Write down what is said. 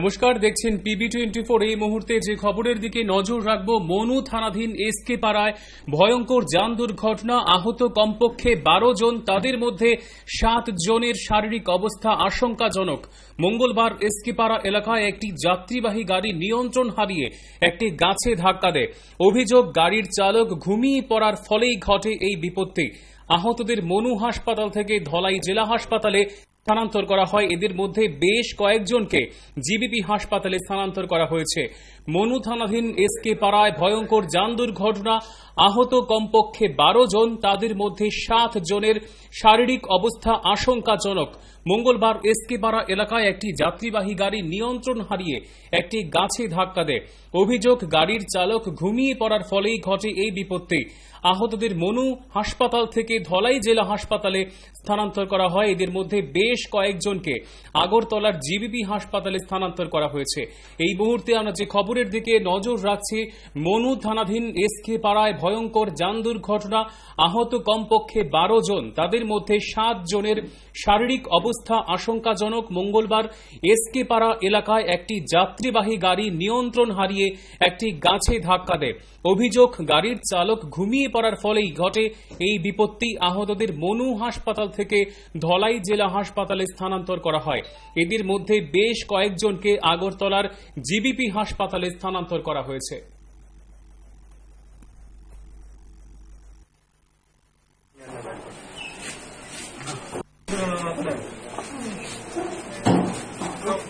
নমস্কার দেখছেন PB twenty four এই মুহূর্তে যে খবরের দিকে নজর রাখব মনু থানাধীন এসকে পাড়ায় ভয়ঙ্কর যান দুর্ঘটনা আহত কমপক্ষে বারো জন তাদের মধ্যে সাত জনের শারীরিক অবস্থা আশঙ্কাজনক মঙ্গলবার পাড়া এলাকায় একটি যাত্রীবাহী গাড়ি নিয়ন্ত্রণ হারিয়ে একটি গাছে ধাক্কা দেয় অভিযোগ গাড়ির চালক ঘুমিয়ে পড়ার ফলেই ঘটে এই বিপত্তি আহতদের মনু হাসপাতাল থেকে ধলাই জেলা হাসপাতালে স্থানান্তর করা হয় এদের মধ্যে বেশ কয়েকজনকে জিবিপি হাসপাতালে স্থানান্তর করা হয়েছে মনু থানাধীন এসকে পাড়ায় ভয়ঙ্কর যান দুর্ঘটনা আহত কমপক্ষে বারো জন তাদের মধ্যে সাত জনের শারীরিক অবস্থা আশঙ্কাজনক মঙ্গলবার এসকেপাড়া এলাকায় একটি যাত্রীবাহী গাড়ি নিয়ন্ত্রণ হারিয়ে একটি গাছে ধাক্কা দেয় অভিযোগ গাড়ির চালক ঘুমিয়ে পড়ার ফলেই ঘটে এই বিপত্তি আহতদের মনু হাসপাতাল থেকে ধলাই জেলা হাসপাতালে স্থানান্তর করা হয় এদের মধ্যে বেশ কয়েকজনকে আগরতলার জিবিপি হাসপাতালে স্থানান্তর করা হয়েছে এই মুহূর্তে আমরা যে খবরের দিকে নজর রাখছি মনু থানাধীন এসকে পাড়ায় ভয়ঙ্কর যান দুর্ঘটনা আহত কমপক্ষে বারো জন তাদের মধ্যে সাত জনের শারীরিক অবস্থা আশঙ্কাজনক মঙ্গলবার এসকে পাড়া এলাকায় একটি যাত্রীবাহী গাড়ি নিয়ন্ত্রণ হারিয়ে একটি গাছে ধাক্কা দেয় অভিযোগ গাড়ির চালক ঘুমিয়ে করার ফলেই ঘটে এই বিপত্তি আহতদের মনু হাসপাতাল থেকে ধলাই জেলা হাসপাতালে স্থানান্তর করা হয় এদের মধ্যে বেশ কয়েকজনকে আগরতলার জিবিপি হাসপাতালে স্থানান্তর করা হয়েছে